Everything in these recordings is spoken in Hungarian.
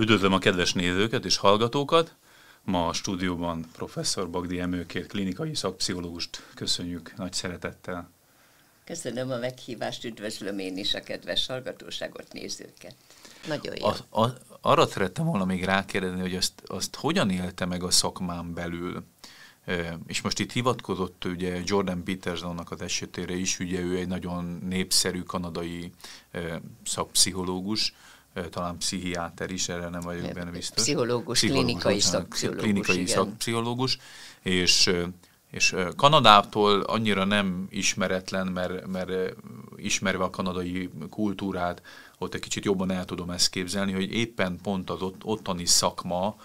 Üdvözlöm a kedves nézőket és hallgatókat! Ma a stúdióban professzor Bagdi Emőkér, klinikai szakpszichológust köszönjük nagy szeretettel. Köszönöm a meghívást, üdvözlöm én is a kedves hallgatóságot, nézőket. Nagyon jó. A, a, arra szerettem volna még rákérdezni, hogy azt, azt hogyan élte meg a szakmán belül? És most itt hivatkozott ugye Jordan Petersonnak az esetére is, ugye ő egy nagyon népszerű kanadai szakpszichológus, talán pszichiáter is, erre nem vagyok benne biztos. Pszichológus, pszichológus klinikai szakpszichológus. Klinikai igen. szakpszichológus, és, és Kanadától annyira nem ismeretlen, mert, mert ismerve a kanadai kultúrát, ott egy kicsit jobban el tudom ezt képzelni, hogy éppen pont az ott, ottani szakma,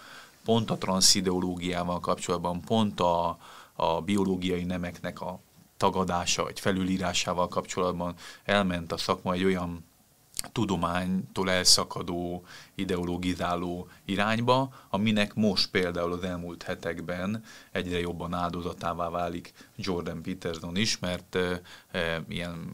pont a transzideológiával kapcsolatban, pont a, a biológiai nemeknek a tagadása, vagy felülírásával kapcsolatban elment a szakma egy olyan tudománytól elszakadó, ideologizáló irányba, aminek most például az elmúlt hetekben egyre jobban áldozatává válik Jordan Peterson is, mert e, ilyen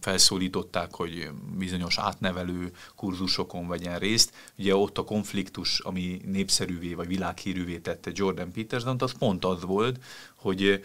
felszólították, hogy bizonyos átnevelő kurzusokon vegyen részt. Ugye ott a konfliktus, ami népszerűvé vagy világhírűvé tette Jordan Peterson-t, az pont az volt, hogy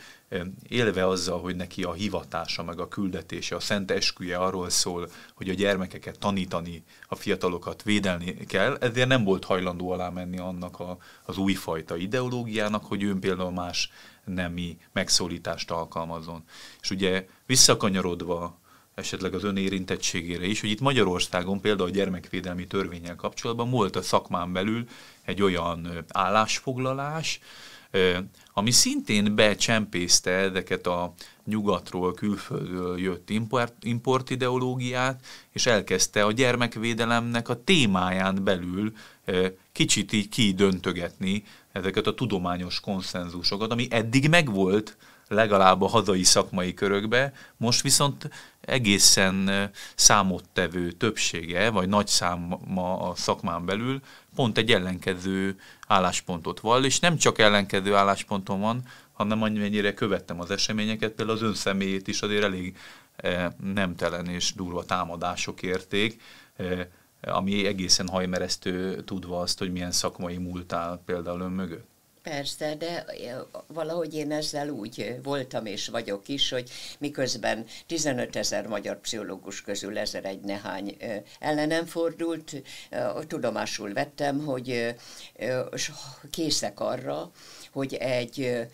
élve azzal, hogy neki a hivatása, meg a küldetése, a szent esküje arról szól, hogy a gyermekeket tanítani, a fiatalokat védelni kell, ezért nem volt hajlandó alá menni annak a, az újfajta ideológiának, hogy ön például más nemi megszólítást alkalmazzon. És ugye visszakanyarodva esetleg az érintettségére is, hogy itt Magyarországon például a gyermekvédelmi törvényel kapcsolatban volt a szakmán belül egy olyan állásfoglalás, ami szintén becsempészte ezeket a nyugatról, külföldről jött import, import ideológiát, és elkezdte a gyermekvédelemnek a témáján belül kicsit így kidöntögetni ezeket a tudományos konszenzusokat, ami eddig megvolt, legalább a hazai szakmai körökbe, most viszont egészen számottevő többsége, vagy nagy száma a szakmán belül pont egy ellenkező álláspontot vall, és nem csak ellenkező állásponton van, hanem annyira követtem az eseményeket, például az személyét is azért elég nemtelen és durva támadások érték, ami egészen hajmeresztő tudva azt, hogy milyen szakmai múlt áll például ön mögött. Persze, de valahogy én ezzel úgy voltam és vagyok is, hogy miközben 15 ezer magyar pszichológus közül ezer egy nehány ellenem fordult, tudomásul vettem, hogy készek arra, hogy egy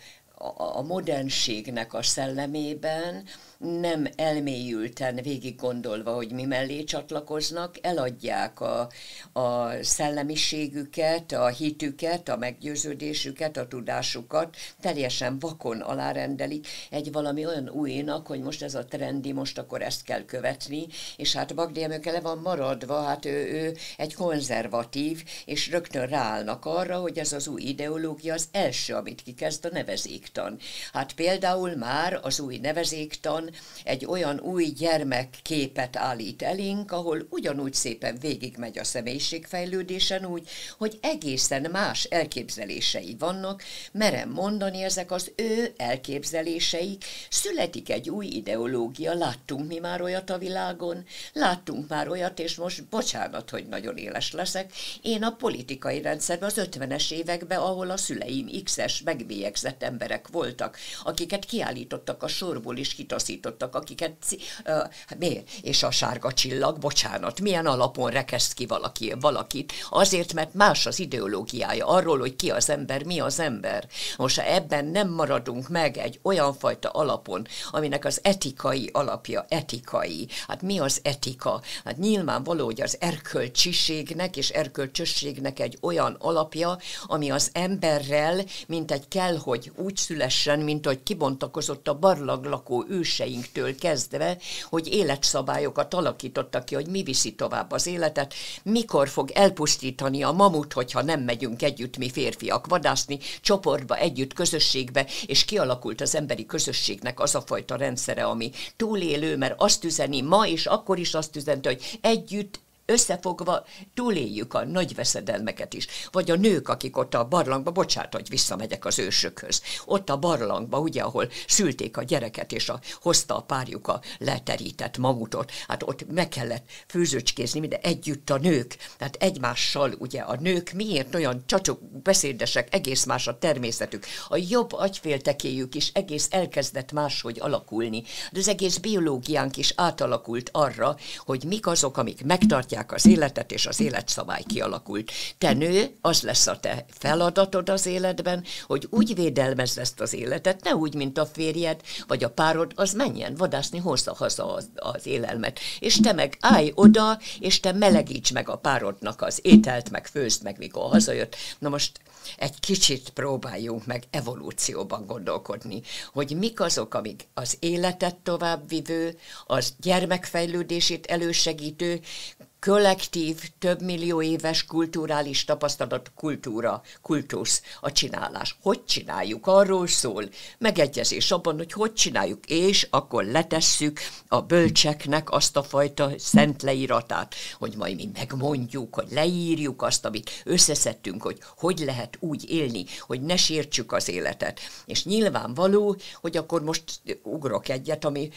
a, modernségnek a szellemében, nem elmélyülten végig gondolva, hogy mi mellé csatlakoznak, eladják a, a szellemiségüket, a hitüket, a meggyőződésüket, a tudásukat, teljesen vakon alárendelik egy valami olyan újénak, hogy most ez a trendi, most akkor ezt kell követni, és hát Bagdi Emőke le van maradva, hát ő, ő egy konzervatív, és rögtön ráállnak arra, hogy ez az új ideológia az első, amit kikezd a nevezék nevezéktan. Hát például már az új nevezéktan egy olyan új gyermekképet állít elénk, ahol ugyanúgy szépen végigmegy a személyiségfejlődésen úgy, hogy egészen más elképzelései vannak, merem mondani ezek az ő elképzeléseik, születik egy új ideológia, láttunk mi már olyat a világon, láttunk már olyat, és most bocsánat, hogy nagyon éles leszek, én a politikai rendszerben az 50-es években, ahol a szüleim X-es megbélyegzett emberek emberek voltak, akiket kiállítottak a sorból és kitaszítottak, akiket... Uh, hát miért? És a sárga csillag, bocsánat, milyen alapon rekeszt ki valaki, valakit? Azért, mert más az ideológiája arról, hogy ki az ember, mi az ember. Most ha ebben nem maradunk meg egy olyan fajta alapon, aminek az etikai alapja etikai. Hát mi az etika? Hát nyilvánvaló, hogy az erkölcsiségnek és erkölcsösségnek egy olyan alapja, ami az emberrel, mint egy kell, hogy úgy szülessen, mint hogy kibontakozott a barlag lakó őseinktől kezdve, hogy életszabályokat alakítottak ki, hogy mi viszi tovább az életet, mikor fog elpusztítani a mamut, hogyha nem megyünk együtt mi férfiak vadászni, csoportba, együtt, közösségbe, és kialakult az emberi közösségnek az a fajta rendszere, ami túlélő, mert azt üzeni ma, és akkor is azt üzente, hogy együtt, összefogva túléljük a nagy veszedelmeket is. Vagy a nők, akik ott a barlangba, bocsánat, hogy visszamegyek az ősökhöz, ott a barlangba, ugye, ahol szülték a gyereket, és a, hozta a párjuk a leterített mamutot, hát ott meg kellett főzőcskézni, de együtt a nők, tehát egymással, ugye, a nők miért olyan csacsok, beszédesek, egész más a természetük, a jobb agyféltekéjük is egész elkezdett máshogy alakulni, de az egész biológiánk is átalakult arra, hogy mik azok, amik megtartják megtanulják az életet, és az életszabály kialakult. Te nő, az lesz a te feladatod az életben, hogy úgy védelmezd ezt az életet, ne úgy, mint a férjed, vagy a párod, az menjen vadászni, hozza haza az, az élelmet. És te meg állj oda, és te melegíts meg a párodnak az ételt, meg főzd meg, mikor hazajött. Na most egy kicsit próbáljunk meg evolúcióban gondolkodni, hogy mik azok, amik az életet továbbvivő, az gyermekfejlődését elősegítő, kollektív, több millió éves kulturális tapasztalat kultúra, kultusz a csinálás. Hogy csináljuk? Arról szól. Megegyezés abban, hogy hogy csináljuk, és akkor letesszük a bölcseknek azt a fajta szent leíratát, hogy majd mi megmondjuk, hogy leírjuk azt, amit összeszedtünk, hogy hogy lehet úgy élni, hogy ne sértsük az életet. És nyilvánvaló, hogy akkor most ugrok egyet, ami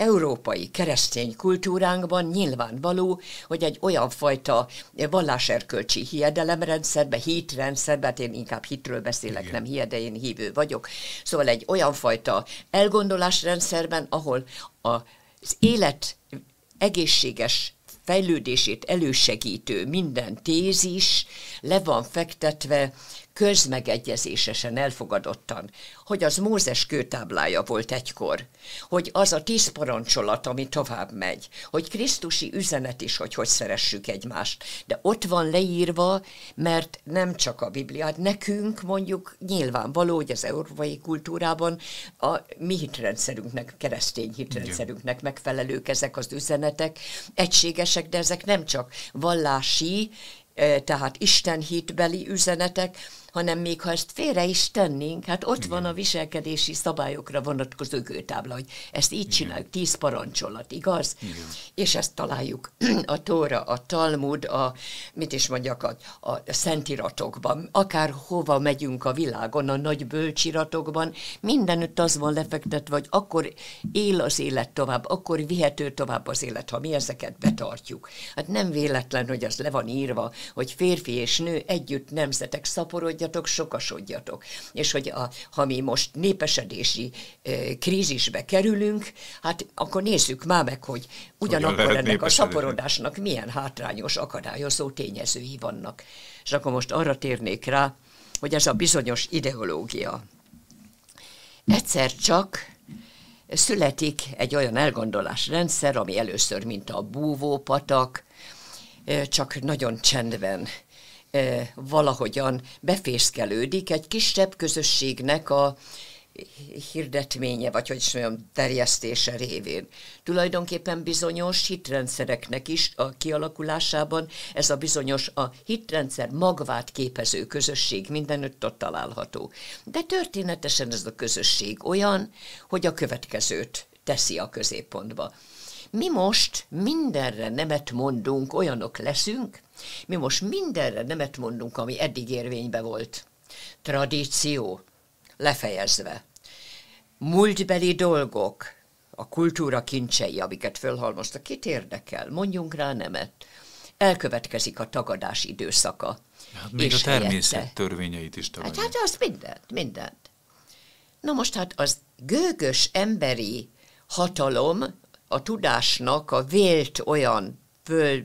európai keresztény kultúránkban nyilvánvaló, hogy egy olyan fajta valláserkölcsi hiedelemrendszerbe, hitrendszerbe, hát én inkább hitről beszélek, Igen. nem hiede, én hívő vagyok, szóval egy olyan fajta elgondolásrendszerben, ahol az élet egészséges fejlődését elősegítő minden tézis le van fektetve közmegegyezésesen elfogadottan, hogy az Mózes kőtáblája volt egykor, hogy az a tíz parancsolat, ami tovább megy, hogy Krisztusi üzenet is, hogy hogy szeressük egymást, de ott van leírva, mert nem csak a Bibliát, nekünk mondjuk nyilvánvaló, hogy az európai kultúrában a mi hitrendszerünknek, keresztény hitrendszerünknek megfelelők ezek az üzenetek, egységesek, de ezek nem csak vallási, tehát Isten hitbeli üzenetek, hanem még ha ezt félre is tennénk, hát ott Igen. van a viselkedési szabályokra vonatkozó kőtábla, hogy ezt így Igen. csináljuk, tíz parancsolat, igaz? Igen. És ezt találjuk a Tóra, a Talmud, a, mit is mondjak, a, a szentiratokban, akár hova megyünk a világon, a nagy bölcsiratokban, mindenütt az van lefektetve, hogy akkor él az élet tovább, akkor vihető tovább az élet, ha mi ezeket betartjuk. Hát nem véletlen, hogy az le van írva, hogy férfi és nő együtt nemzetek szaporodjanak, gyarapodjatok, sokasodjatok. És hogy a, ha mi most népesedési e, krízisbe kerülünk, hát akkor nézzük már meg, hogy ugyanakkor ennek a szaporodásnak milyen hátrányos, akadályozó tényezői vannak. És akkor most arra térnék rá, hogy ez a bizonyos ideológia. Egyszer csak születik egy olyan elgondolásrendszer, ami először mint a búvópatak, csak nagyon csendben valahogyan befészkelődik egy kisebb közösségnek a hirdetménye, vagy hogy is mondjam, terjesztése révén. Tulajdonképpen bizonyos hitrendszereknek is a kialakulásában ez a bizonyos a hitrendszer magvát képező közösség mindenütt ott található. De történetesen ez a közösség olyan, hogy a következőt teszi a középpontba. Mi most mindenre nemet mondunk, olyanok leszünk, mi most mindenre nemet mondunk, ami eddig érvényben volt. Tradíció, lefejezve. Múltbeli dolgok, a kultúra kincsei, amiket fölhalmoztak, kit érdekel? Mondjunk rá nemet. Elkövetkezik a tagadás időszaka. Hát még és a természet helyette. törvényeit is tagadják. Hát, hát az mindent, mindent. Na most hát az gőgös emberi hatalom a tudásnak a vélt olyan föl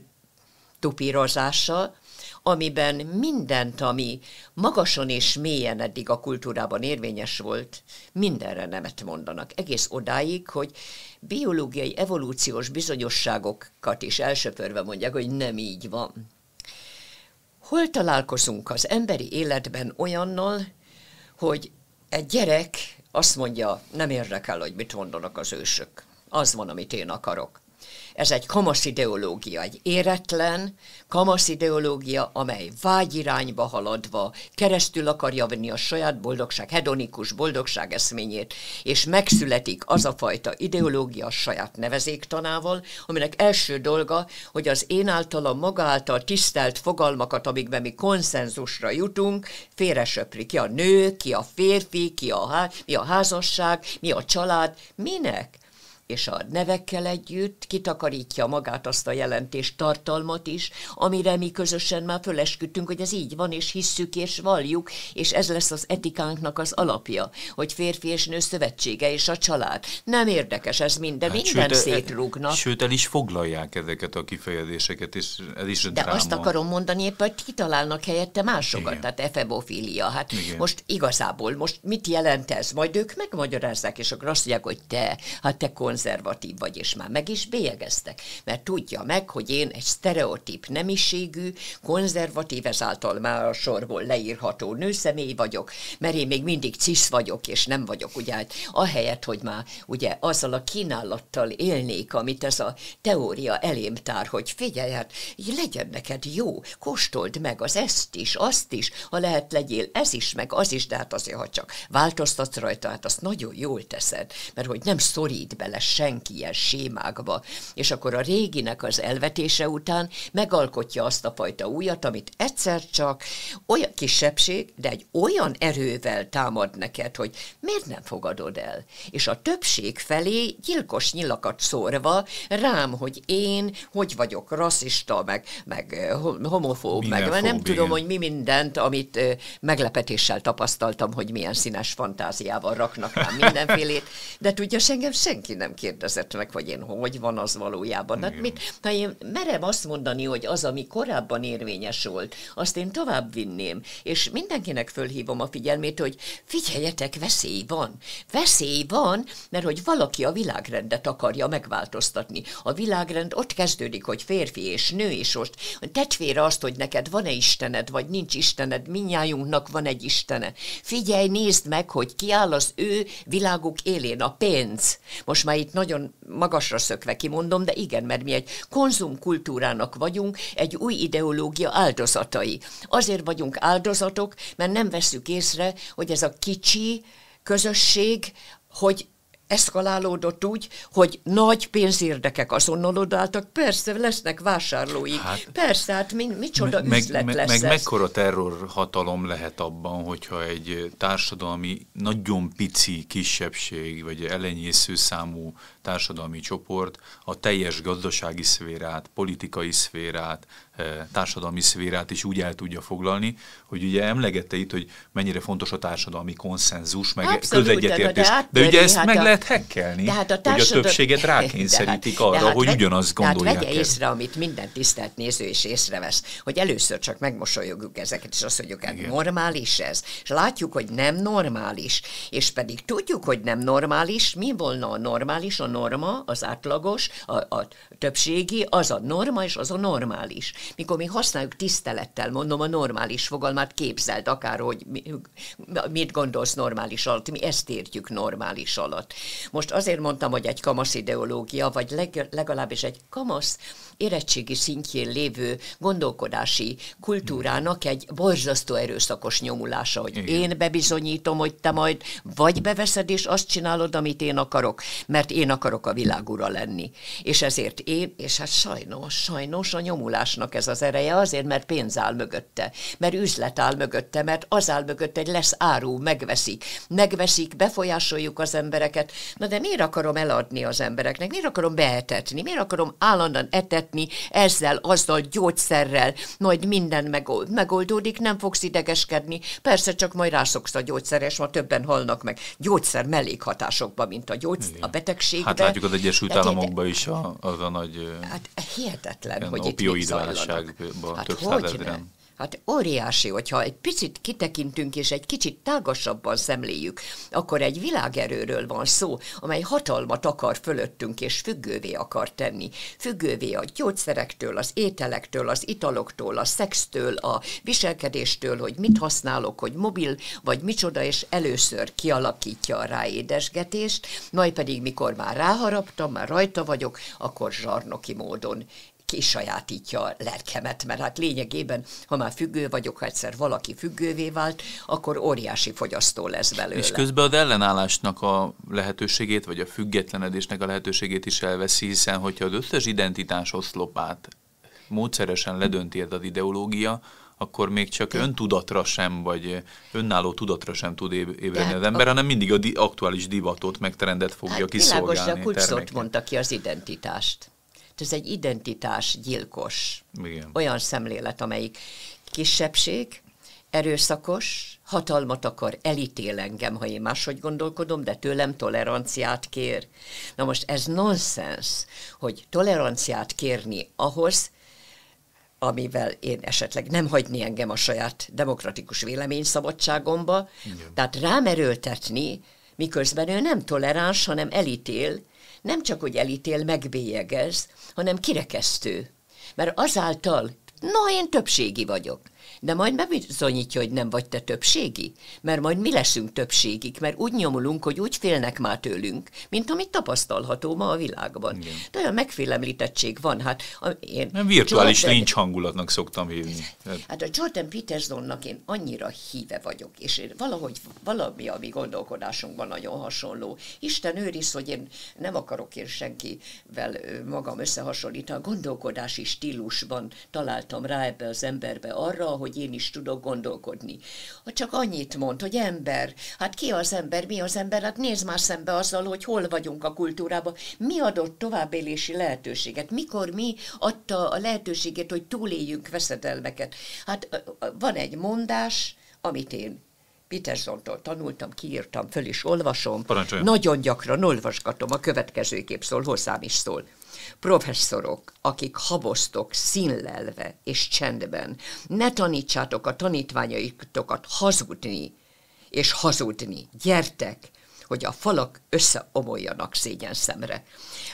tupírozással, amiben mindent, ami magasan és mélyen eddig a kultúrában érvényes volt, mindenre nemet mondanak. Egész odáig, hogy biológiai, evolúciós bizonyosságokat is elsöpörve mondják, hogy nem így van. Hol találkozunk az emberi életben olyannal, hogy egy gyerek azt mondja, nem érdekel, hogy mit mondanak az ősök. Az van, amit én akarok. Ez egy kamasz ideológia, egy éretlen kamasz ideológia, amely vágyirányba haladva keresztül akarja venni a saját boldogság, hedonikus boldogság eszményét, és megszületik az a fajta ideológia a saját nevezéktanával, aminek első dolga, hogy az én a maga által tisztelt fogalmakat, amikben mi konszenzusra jutunk, félresöpri ki a nő, ki a férfi, ki a, há- mi a házasság, mi a család, minek? és a nevekkel együtt kitakarítja magát azt a jelentést tartalmat is, amire mi közösen már fölesküdtünk, hogy ez így van, és hisszük és valljuk, és ez lesz az etikánknak az alapja, hogy férfi és nő szövetsége és a család. Nem érdekes ez minden, hát, minden sőt, szétrúgnak. sőt, el is foglalják ezeket a kifejezéseket, és ez is a De dráma. azt akarom mondani, éppen hogy kitalálnak helyette másokat, Igen. tehát efebofília. Hát Igen. most igazából, most mit jelent ez? Majd ők megmagyarázzák, és akkor azt mondják, hogy te, hát te kon konzervatív vagy, és már meg is bélyegeztek, mert tudja meg, hogy én egy sztereotíp nemiségű, konzervatív, ezáltal már a sorból leírható nőszemély vagyok, mert én még mindig cisz vagyok, és nem vagyok, ugye, hát ahelyett, hogy már ugye azzal a kínálattal élnék, amit ez a teória elém tár, hogy figyelj, hát legyen neked jó, kóstold meg az ezt is, azt is, ha lehet legyél ez is, meg az is, de hát azért, ha csak változtatsz rajta, hát azt nagyon jól teszed, mert hogy nem szorít bele senki ilyen sémákba, és akkor a réginek az elvetése után megalkotja azt a fajta újat, amit egyszer csak olyan kisebbség, de egy olyan erővel támad neked, hogy miért nem fogadod el? És a többség felé gyilkos nyilakat szórva rám, hogy én hogy vagyok rasszista, meg, meg eh, homofób, meg mert nem tudom, hogy mi mindent, amit eh, meglepetéssel tapasztaltam, hogy milyen színes fantáziával raknak rám mindenfélét, de tudja, engem senki nem kérdezett meg, hogy én hogy van az valójában. Hát mit, ha én merem azt mondani, hogy az, ami korábban érvényes volt, azt én tovább vinném, és mindenkinek fölhívom a figyelmét, hogy figyeljetek, veszély van. Veszély van, mert hogy valaki a világrendet akarja megváltoztatni. A világrend ott kezdődik, hogy férfi és nő, és most tetvére azt, hogy neked van-e Istened, vagy nincs Istened, minnyájunknak van egy Istene. Figyelj, nézd meg, hogy kiáll az ő világuk élén a pénz. Most már itt nagyon magasra szökve kimondom, de igen, mert mi egy konzumkultúrának vagyunk, egy új ideológia áldozatai. Azért vagyunk áldozatok, mert nem veszük észre, hogy ez a kicsi közösség, hogy eszkalálódott úgy, hogy nagy pénzérdekek azonnal odálltak, persze lesznek vásárlói, hát, persze, hát mi, micsoda me, üzlet me, lesz Meg ez. mekkora terrorhatalom lehet abban, hogyha egy társadalmi, nagyon pici kisebbség, vagy elenyésző számú társadalmi csoport a teljes gazdasági szférát, politikai szférát, társadalmi szférát is úgy el tudja foglalni, hogy ugye emlegette itt, hogy mennyire fontos a társadalmi konszenzus, meg közegyetértés. De, de ugye ezt hát meg lehet lehet hekkelni, de hát a társadal... hogy a többséget rákényszerítik hát- arra, hát, hogy ugyanazt gondolják hát vegye el. észre, amit minden tisztelt néző is észrevesz, hogy először csak megmosolyogjuk ezeket, és azt mondjuk, hogy hát normális ez. És látjuk, hogy nem normális. És pedig tudjuk, hogy nem normális. Mi volna a normális? A norma, az átlagos, a, a többségi, az a norma, és az a normális. Mikor mi használjuk tisztelettel, mondom, a normális fogalmát képzeld, akár, hogy mi, mit gondolsz normális alatt, mi ezt értjük normális alatt. Most azért mondtam, hogy egy kamasz ideológia, vagy legalábbis egy kamasz érettségi szintjén lévő gondolkodási kultúrának egy borzasztó erőszakos nyomulása, hogy Igen. én bebizonyítom, hogy te majd vagy beveszed és azt csinálod, amit én akarok, mert én akarok a világúra lenni. És ezért én, és hát sajnos, sajnos a nyomulásnak ez az ereje azért, mert pénz áll mögötte, mert üzlet áll mögötte, mert az áll mögötte, hogy lesz áru, megveszik, megveszik, befolyásoljuk az embereket. Na de miért akarom eladni az embereknek? Miért akarom beetetni? Miért akarom állandóan etetni? vezetni, ezzel, azzal, gyógyszerrel, majd minden megold, megoldódik, nem fogsz idegeskedni, persze csak majd rászoksz a gyógyszerre, és ma többen halnak meg. Gyógyszer mellékhatásokba, mint a gyógyszer, Igen. a betegségbe. Hát látjuk az Egyesült Tehát, Államokban is a, az a nagy... Hát hihetetlen, hogy itt mit zajlanak. Hát több hogy Hát óriási, hogyha egy picit kitekintünk és egy kicsit tágasabban szemléljük, akkor egy világerőről van szó, amely hatalmat akar fölöttünk és függővé akar tenni. Függővé a gyógyszerektől, az ételektől, az italoktól, a szextől, a viselkedéstől, hogy mit használok, hogy mobil vagy micsoda, és először kialakítja a ráédesgetést, majd pedig mikor már ráharaptam, már rajta vagyok, akkor zsarnoki módon kisajátítja a lelkemet, mert hát lényegében, ha már függő vagyok, ha egyszer valaki függővé vált, akkor óriási fogyasztó lesz belőle. És közben az ellenállásnak a lehetőségét, vagy a függetlenedésnek a lehetőségét is elveszi, hiszen hogyha az összes identitás oszlopát módszeresen ledönti az ideológia, akkor még csak De. öntudatra sem, vagy önálló tudatra sem tud ébredni hát az ember, a... hanem mindig a di- aktuális divatot, megtrendet fogja hát, kiszolgálni. Világos, de a kulcsot mondta ki az identitást ez egy identitásgyilkos Igen. olyan szemlélet, amelyik kisebbség, erőszakos, hatalmat akar, elítél engem, ha én máshogy gondolkodom, de tőlem toleranciát kér. Na most ez nonsens, hogy toleranciát kérni ahhoz, amivel én esetleg nem hagyni engem a saját demokratikus véleményszabadságomba, Igen. tehát rámerőltetni, miközben ő nem toleráns, hanem elítél, nem csak, hogy elítél, megbélyegez, hanem kirekesztő. Mert azáltal, na én többségi vagyok, de majd bebizonyítja, hogy nem vagy te többségi, mert majd mi leszünk többségik, mert úgy nyomulunk, hogy úgy félnek már tőlünk, mint amit tapasztalható ma a világban. Igen. De olyan megfélemlítettség van. Hát, a, én nem virtuális Jordan, nincs hangulatnak szoktam hívni. Hát, hát a Jordan Petersonnak én annyira híve vagyok, és én valahogy valami, a mi gondolkodásunkban nagyon hasonló. Isten őriz, hogy én nem akarok én senkivel magam összehasonlítani, a gondolkodási stílusban találtam rá ebbe az emberbe arra, ahogy én is tudok gondolkodni. Ha csak annyit mond, hogy ember, hát ki az ember, mi az ember, hát nézd már szembe azzal, hogy hol vagyunk a kultúrában, mi adott továbbélési lehetőséget, mikor mi adta a lehetőséget, hogy túléljünk veszedelmeket. Hát van egy mondás, amit én Petersontól tanultam, kiírtam, föl is olvasom. Parancsoljon. Nagyon gyakran olvasgatom, a kép szól, hozzám is szól. Professzorok, akik haboztok színlelve és csendben, ne tanítsátok a tanítványaitokat hazudni és hazudni. Gyertek, hogy a falak összeomoljanak szégyen szemre.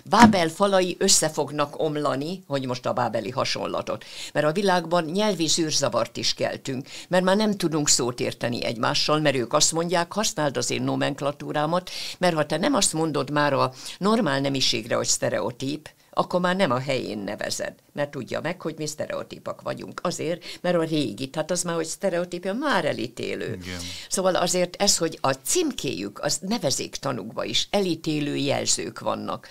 Bábel falai össze fognak omlani, hogy most a bábeli hasonlatot, mert a világban nyelvi zűrzavart is keltünk, mert már nem tudunk szót érteni egymással, mert ők azt mondják, használd az én nomenklatúrámat, mert ha te nem azt mondod már a normál nemiségre, hogy sztereotíp, akkor már nem a helyén nevezed, mert tudja meg, hogy mi sztereotípak vagyunk. Azért, mert a régi, tehát az már, hogy sztereotípia már elítélő. Igen. Szóval azért ez, hogy a címkéjük, az nevezék tanukba is, elítélő jelzők vannak.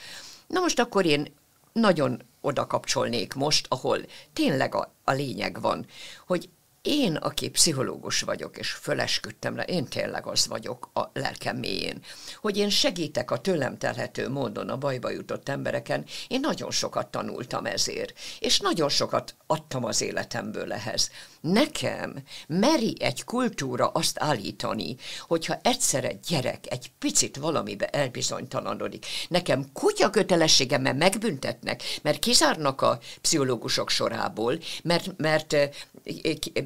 Na most akkor én nagyon oda kapcsolnék most, ahol tényleg a, a lényeg van, hogy én, aki pszichológus vagyok, és fölesküdtem le, én tényleg az vagyok a lelkem mélyén, hogy én segítek a tőlem telhető módon a bajba jutott embereken, én nagyon sokat tanultam ezért, és nagyon sokat adtam az életemből ehhez. Nekem meri egy kultúra azt állítani, hogyha egyszer egy gyerek egy picit valamibe elbizonytalanodik, nekem kutya kötelessége, mert megbüntetnek, mert kizárnak a pszichológusok sorából, mert, mert eh,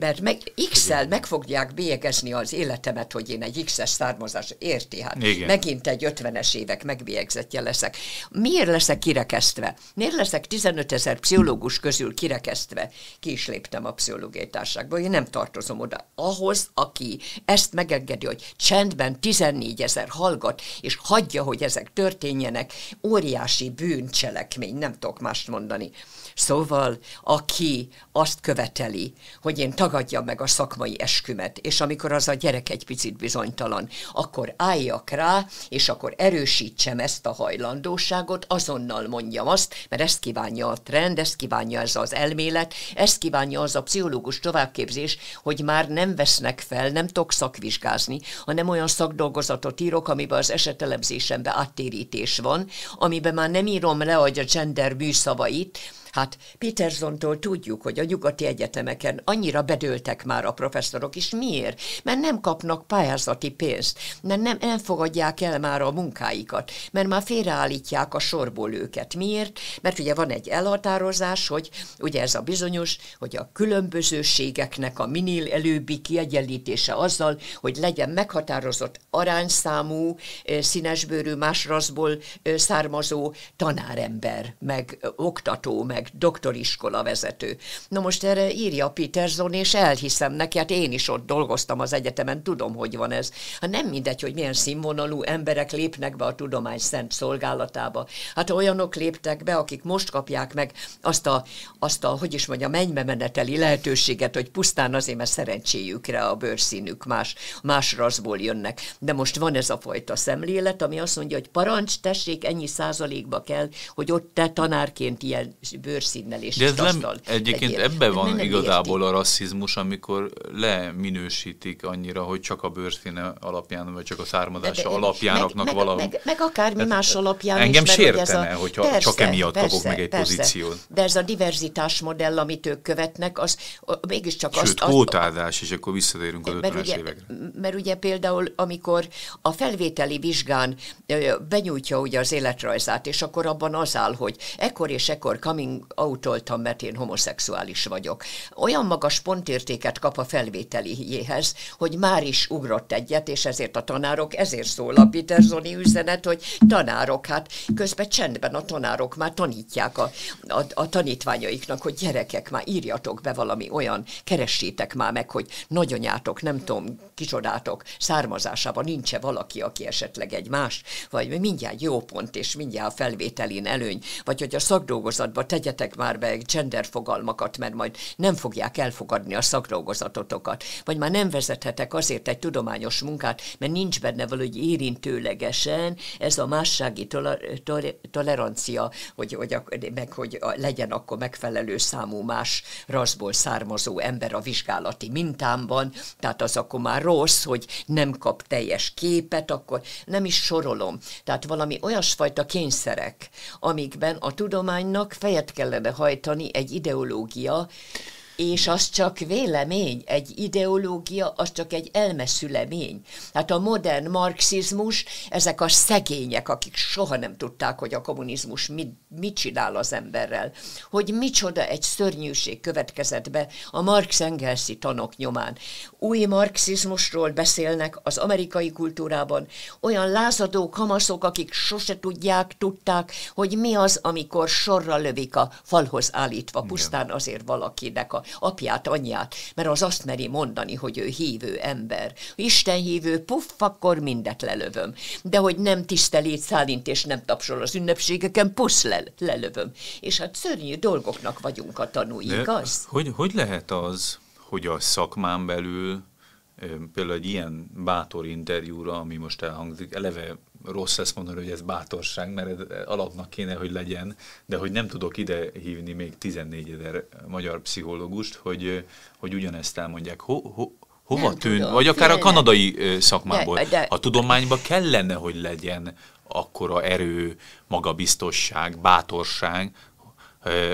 mert meg, x meg fogják bélyegezni az életemet, hogy én egy X-es származás, érti hát. Igen. Megint egy 50-es évek megbélyegzetje leszek. Miért leszek kirekesztve? Miért leszek 15 ezer pszichológus közül kirekesztve? Ki is léptem a pszichológiai társágból, én nem tartozom oda. Ahhoz, aki ezt megengedi, hogy csendben 14 ezer hallgat, és hagyja, hogy ezek történjenek, óriási bűncselekmény, nem tudok mást mondani. Szóval, aki azt követeli, hogy én tag tagadja meg a szakmai eskümet, és amikor az a gyerek egy picit bizonytalan, akkor álljak rá, és akkor erősítsem ezt a hajlandóságot, azonnal mondjam azt, mert ezt kívánja a trend, ezt kívánja ez az elmélet, ezt kívánja az a pszichológus továbbképzés, hogy már nem vesznek fel, nem tudok szakvizsgázni, hanem olyan szakdolgozatot írok, amiben az esetelemzésembe áttérítés van, amiben már nem írom le, hogy a gender műszavait, Hát Petersontól tudjuk, hogy a nyugati egyetemeken annyira bedőltek már a professzorok, és miért? Mert nem kapnak pályázati pénzt, mert nem, elfogadják el már a munkáikat, mert már félreállítják a sorból őket. Miért? Mert ugye van egy elhatározás, hogy ugye ez a bizonyos, hogy a különbözőségeknek a minél előbbi kiegyenlítése azzal, hogy legyen meghatározott arányszámú, színesbőrű, más raszból származó tanárember, meg oktató, meg meg doktoriskola vezető. Na most erre írja Peterson, és elhiszem neki, hát én is ott dolgoztam az egyetemen, tudom, hogy van ez. Hát nem mindegy, hogy milyen színvonalú emberek lépnek be a tudomány szent szolgálatába. Hát olyanok léptek be, akik most kapják meg azt a, azt a hogy is mondja, mennybe meneteli lehetőséget, hogy pusztán azért, mert szerencséjükre a bőrszínük más, más raszból jönnek. De most van ez a fajta szemlélet, ami azt mondja, hogy parancs, tessék, ennyi százalékba kell, hogy ott te tanárként ilyen bő bőrszínnel is De ez nem, egyébként legyél. ebben van nem, igazából érti. a rasszizmus, amikor leminősítik annyira, hogy csak a bőrszíne alapján, vagy csak a származása de, de alapján valami. Meg, meg akármi ez, más alapján engem is. Engem sértene, hogy hogyha persze, csak emiatt persze, kapok meg egy persze. pozíciót. De ez a diverzitás modell, amit ők követnek, az mégiscsak Sőt, azt... Sőt, kvótázás, és akkor visszatérünk az 50-es évekre. Mert ugye például, amikor a felvételi vizsgán benyújtja ugye az életrajzát, és akkor abban az áll, hogy ekkor és ekkor coming autoltam, mert én homoszexuális vagyok. Olyan magas pontértéket kap a felvételiéhez, hogy már is ugrott egyet, és ezért a tanárok, ezért szól a Peterzoni üzenet, hogy tanárok, hát közben csendben a tanárok már tanítják a, a, a tanítványaiknak, hogy gyerekek, már írjatok be valami olyan, keressétek már meg, hogy nagyanyátok, nem tudom, kicsodátok származásában nincs-e valaki, aki esetleg egy más, vagy mindjárt jó pont, és mindjárt a felvételin előny, vagy hogy a szakdolgozatba tegyetek vezessetek már be gender fogalmakat, mert majd nem fogják elfogadni a szakdolgozatotokat, vagy már nem vezethetek azért egy tudományos munkát, mert nincs benne valahogy érintőlegesen ez a mássági tolerancia, hogy, hogy, a, meg, hogy a, legyen akkor megfelelő számú más raszból származó ember a vizsgálati mintámban, tehát az akkor már rossz, hogy nem kap teljes képet, akkor nem is sorolom. Tehát valami olyasfajta kényszerek, amikben a tudománynak fejet kell kellene hajtani, egy ideológia, és az csak vélemény, egy ideológia, az csak egy elmeszülemény. Hát a modern marxizmus, ezek a szegények, akik soha nem tudták, hogy a kommunizmus mit, mit csinál az emberrel, hogy micsoda egy szörnyűség következett be a marx engelszi tanok nyomán. Új marxizmusról beszélnek az amerikai kultúrában, olyan lázadó kamaszok, akik sose tudják, tudták, hogy mi az, amikor sorra lövik a falhoz állítva, pusztán azért valakinek a apját, anyját, mert az azt meri mondani, hogy ő hívő ember. Isten hívő, puff, akkor mindet lelövöm. De hogy nem tisztelét szállint és nem tapsol az ünnepségeken, pusz le, lelövöm. És hát szörnyű dolgoknak vagyunk a tanúi, De igaz? Hogy, hogy lehet az, hogy a szakmán belül például egy ilyen bátor interjúra, ami most elhangzik, eleve rossz lesz mondani, hogy ez bátorság, mert ez alapnak kéne, hogy legyen, de hogy nem tudok ide hívni még 14 ezer magyar pszichológust, hogy, hogy ugyanezt elmondják. Ho, ho, hova nem tűn, tudom, vagy akár a kanadai szakmából. De, de, a tudományban kellene, hogy legyen akkora erő, magabiztosság, bátorság,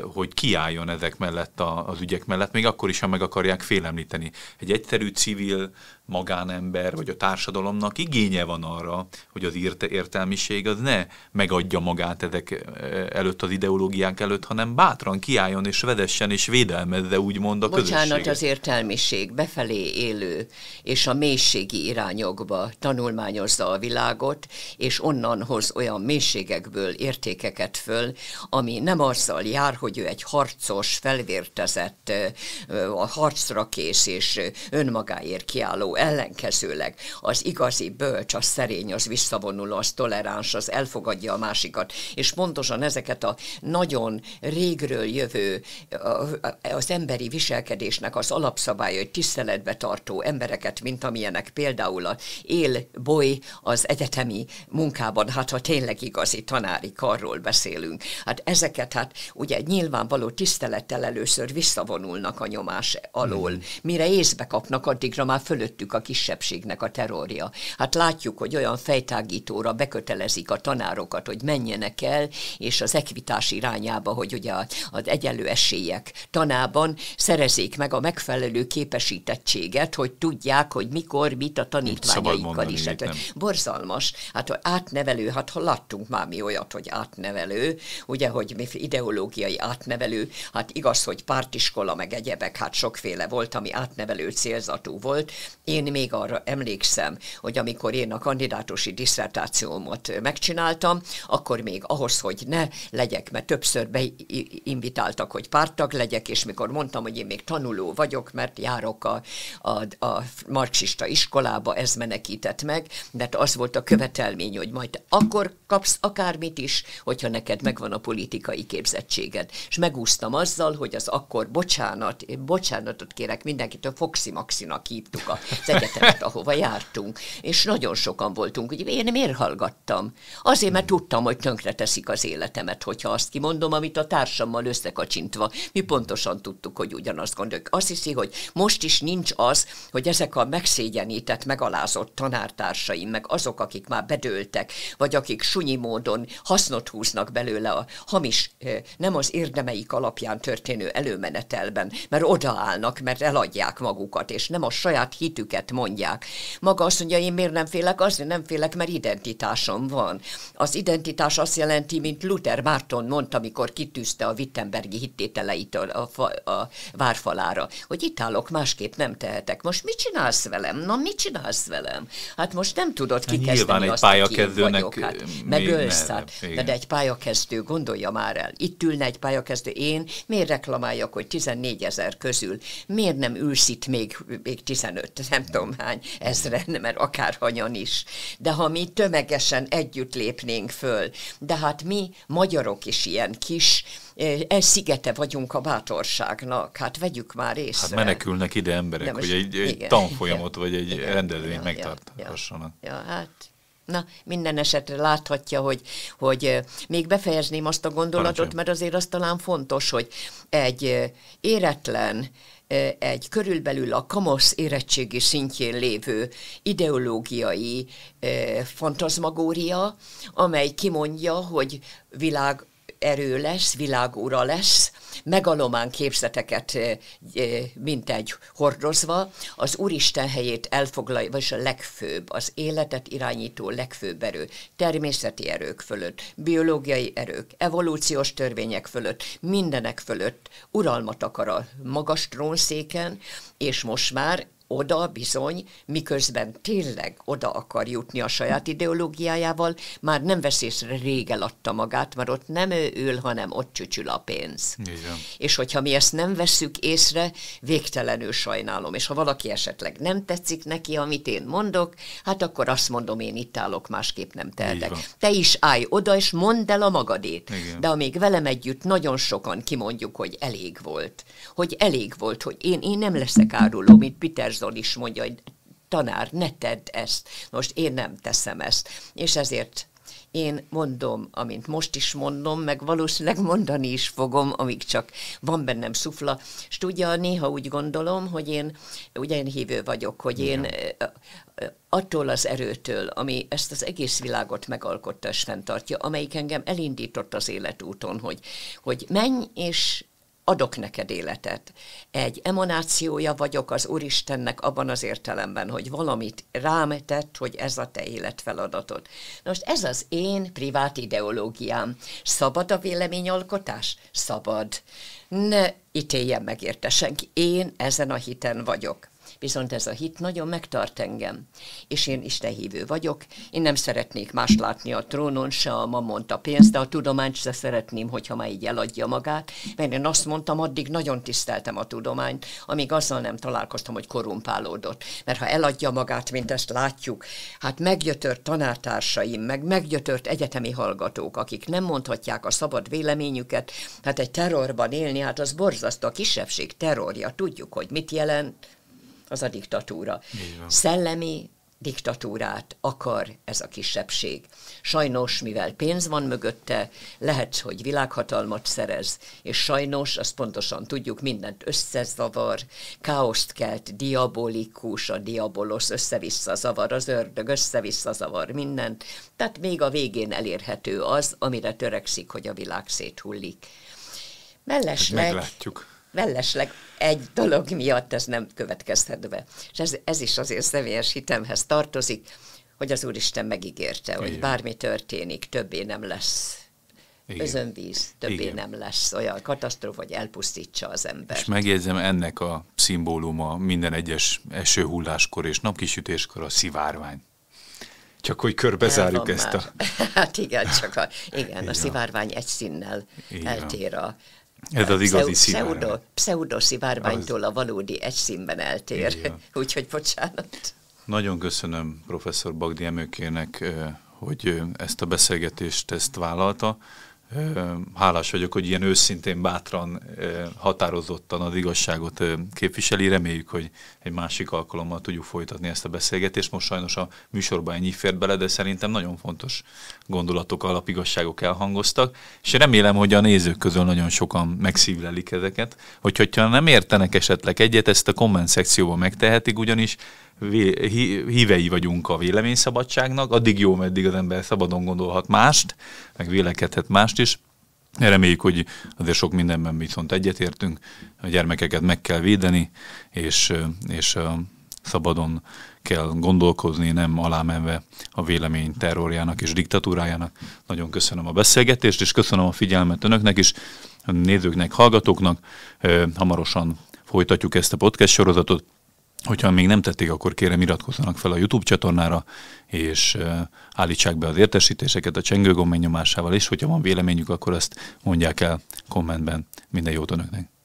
hogy kiálljon ezek mellett a, az ügyek mellett, még akkor is, ha meg akarják félemlíteni. Egy egyszerű civil magánember vagy a társadalomnak igénye van arra, hogy az írt értelmiség az ne megadja magát ezek e, előtt, az ideológiák előtt, hanem bátran kiálljon és vedessen és védelmezze úgymond a Bocsánat, közösséget. az értelmiség befelé élő és a mélységi irányokba tanulmányozza a világot, és onnan hoz olyan mélységekből értékeket föl, ami nem azzal jár, hogy ő egy harcos, felvértezett, a harcra kész és önmagáért kiálló ellenkezőleg az igazi bölcs, az szerény, az visszavonuló, az toleráns, az elfogadja a másikat, és pontosan ezeket a nagyon régről jövő, az emberi viselkedésnek az alapszabályai tiszteletbe tartó embereket, mint amilyenek például a Él Boly az egyetemi munkában, hát ha tényleg igazi tanári karról beszélünk, hát ezeket hát ugye nyilvánvaló tisztelettel először visszavonulnak a nyomás alól, hmm. mire észbe kapnak, addigra már fölött fölöttük a kisebbségnek a terrorja. Hát látjuk, hogy olyan fejtágítóra bekötelezik a tanárokat, hogy menjenek el, és az ekvitás irányába, hogy ugye az egyenlő esélyek tanában szerezék meg a megfelelő képesítettséget, hogy tudják, hogy mikor, mit a tanítványaikkal is. Hát, borzalmas. Hát, hogy átnevelő, hát láttunk már mi olyat, hogy átnevelő, ugye, hogy mi ideológiai átnevelő, hát igaz, hogy pártiskola, meg egyebek, hát sokféle volt, ami átnevelő célzatú volt, én még arra emlékszem, hogy amikor én a kandidátusi diszertációmat megcsináltam, akkor még ahhoz, hogy ne legyek, mert többször beinvitáltak, hogy pártag legyek, és mikor mondtam, hogy én még tanuló vagyok, mert járok a, a, a marxista iskolába, ez menekített meg, mert az volt a követelmény, hogy majd akkor kapsz akármit is, hogyha neked megvan a politikai képzettséged. És megúsztam azzal, hogy az akkor bocsánat, bocsánatot kérek mindenkitől, Foxy Maxinak hívtuk a az Egyetemet, ahova jártunk, és nagyon sokan voltunk, Ugye én miért hallgattam? Azért, mert tudtam, hogy tönkre teszik az életemet, hogyha azt kimondom, amit a társammal összekacsintva. Mi pontosan tudtuk, hogy ugyanazt gondoljuk. Azt hiszi, hogy most is nincs az, hogy ezek a megszégyenített, megalázott tanártársaim, meg azok, akik már bedőltek, vagy akik sunyi módon hasznot húznak belőle a hamis, eh, nem az érdemeik alapján történő előmenetelben, mert odaállnak, mert eladják magukat, és nem a saját hitük szívüket mondják. Maga azt mondja, én miért nem félek? Azért nem félek, mert identitásom van. Az identitás azt jelenti, mint Luther Márton mondta, amikor kitűzte a Wittenbergi hittételeit a, a, a várfalára, hogy itt állok, másképp nem tehetek. Most mit csinálsz velem? Na, mit csinálsz velem? Hát most nem tudod kikezdeni Nyilván egy azt, pályakezdőnek vagyok. Hát, megölsz, hát, de egy pályakezdő, gondolja már el. Itt ülne egy pályakezdő, én miért reklamáljak, hogy 14 ezer közül, miért nem ülsz itt még, még 15? Nem nem tudom hány ezren, mert akárhanyan is. De ha mi tömegesen együtt lépnénk föl, de hát mi magyarok is ilyen kis ez szigete vagyunk a bátorságnak, hát vegyük már észre. Hát menekülnek ide emberek, most, hogy egy, egy igen, tanfolyamot igen, vagy egy igen, rendezvényt ja, Ja, ja, hát Na, minden esetre láthatja, hogy, hogy még befejezném azt a gondolatot, mert azért az talán fontos, hogy egy éretlen, egy körülbelül a kamasz érettségi szintjén lévő ideológiai fantazmagória, amely kimondja, hogy világ erő lesz, világúra lesz, megalomán képzeteket mint egy hordozva, az Úristen helyét elfoglalja, vagyis a legfőbb, az életet irányító legfőbb erő, természeti erők fölött, biológiai erők, evolúciós törvények fölött, mindenek fölött uralmat akar a magas trónszéken, és most már oda bizony, miközben tényleg oda akar jutni a saját ideológiájával, már nem vesz észre, rég adta magát, mert ott nem ő ül, hanem ott csücsül a pénz. Igen. És hogyha mi ezt nem vesszük észre, végtelenül sajnálom. És ha valaki esetleg nem tetszik neki, amit én mondok, hát akkor azt mondom, én itt állok, másképp nem tehetek. Te is állj oda, és mondd el a magadét. Igen. De amíg velem együtt nagyon sokan kimondjuk, hogy elég volt. Hogy elég volt, hogy én, én nem leszek áruló, mint Peter Kriston is mondja, hogy tanár, ne tedd ezt. Most én nem teszem ezt. És ezért én mondom, amint most is mondom, meg valószínűleg mondani is fogom, amíg csak van bennem szufla. És tudja, néha úgy gondolom, hogy én, ugye én hívő vagyok, hogy én attól az erőtől, ami ezt az egész világot megalkotta és fenntartja, amelyik engem elindított az életúton, hogy, hogy menj és adok neked életet. Egy emanációja vagyok az Úristennek abban az értelemben, hogy valamit rám tett, hogy ez a te életfeladatod. Na most ez az én privát ideológiám. Szabad a véleményalkotás? Szabad. Ne ítéljen meg érte senki. Én ezen a hiten vagyok viszont ez a hit nagyon megtart engem. És én istenhívő vagyok, én nem szeretnék más látni a trónon, se a mamont a pénzt, de a tudományt se szeretném, hogyha már így eladja magát, mert én azt mondtam, addig nagyon tiszteltem a tudományt, amíg azzal nem találkoztam, hogy korumpálódott. Mert ha eladja magát, mint ezt látjuk, hát meggyötört tanártársaim, meg meggyötört egyetemi hallgatók, akik nem mondhatják a szabad véleményüket, hát egy terrorban élni, hát az borzasztó, a kisebbség terrorja, tudjuk, hogy mit jelent, az a diktatúra. Szellemi diktatúrát akar ez a kisebbség. Sajnos, mivel pénz van mögötte, lehet, hogy világhatalmat szerez, és sajnos, azt pontosan tudjuk, mindent összezavar, káoszt kelt, diabolikus, a diabolos össze-vissza zavar, az ördög össze-vissza zavar mindent, tehát még a végén elérhető az, amire törekszik, hogy a világ széthullik. Hát Mellesleg... Meglátjuk mellesleg egy dolog miatt ez nem következhet be. És ez, ez is az én személyes hitemhez tartozik, hogy az Úristen megígérte, Igen. hogy bármi történik, többé nem lesz igen. özönvíz, többé Igen. nem lesz olyan katasztrófa, hogy elpusztítsa az ember. És megjegyzem, ennek a szimbóluma minden egyes esőhulláskor és napkisütéskor a szivárvány. Csak hogy körbezárjuk ezt már. a... Hát igen, csak a, igen, igen. a szivárvány egy színnel igen. eltér a, ez az igazi szivárvány. Pseudo, pseudo szivárványtól a valódi egy színben eltér. Úgyhogy bocsánat. Nagyon köszönöm professzor Bagdi Emőkének, eh, hogy eh, ezt a beszélgetést ezt vállalta hálás vagyok, hogy ilyen őszintén, bátran, határozottan az igazságot képviseli. Reméljük, hogy egy másik alkalommal tudjuk folytatni ezt a beszélgetést. Most sajnos a műsorban ennyi fért bele, de szerintem nagyon fontos gondolatok, alapigazságok elhangoztak, és remélem, hogy a nézők közül nagyon sokan megszívlelik ezeket. Hogy, hogyha nem értenek esetleg egyet, ezt a komment szekcióban megtehetik, ugyanis hívei vagyunk a véleményszabadságnak, addig jó, meddig az ember szabadon gondolhat mást, meg vélekedhet mást is. Reméljük, hogy azért sok mindenben viszont egyetértünk, a gyermekeket meg kell védeni, és, és szabadon kell gondolkozni, nem alámenve a vélemény terrorjának és diktatúrájának. Nagyon köszönöm a beszélgetést, és köszönöm a figyelmet önöknek is, a nézőknek, hallgatóknak. Hamarosan folytatjuk ezt a podcast sorozatot. Hogyha még nem tették, akkor kérem iratkozzanak fel a YouTube csatornára, és állítsák be az értesítéseket a csengőgomb nyomásával, és hogyha van véleményük, akkor azt mondják el kommentben. Minden jót önöknek!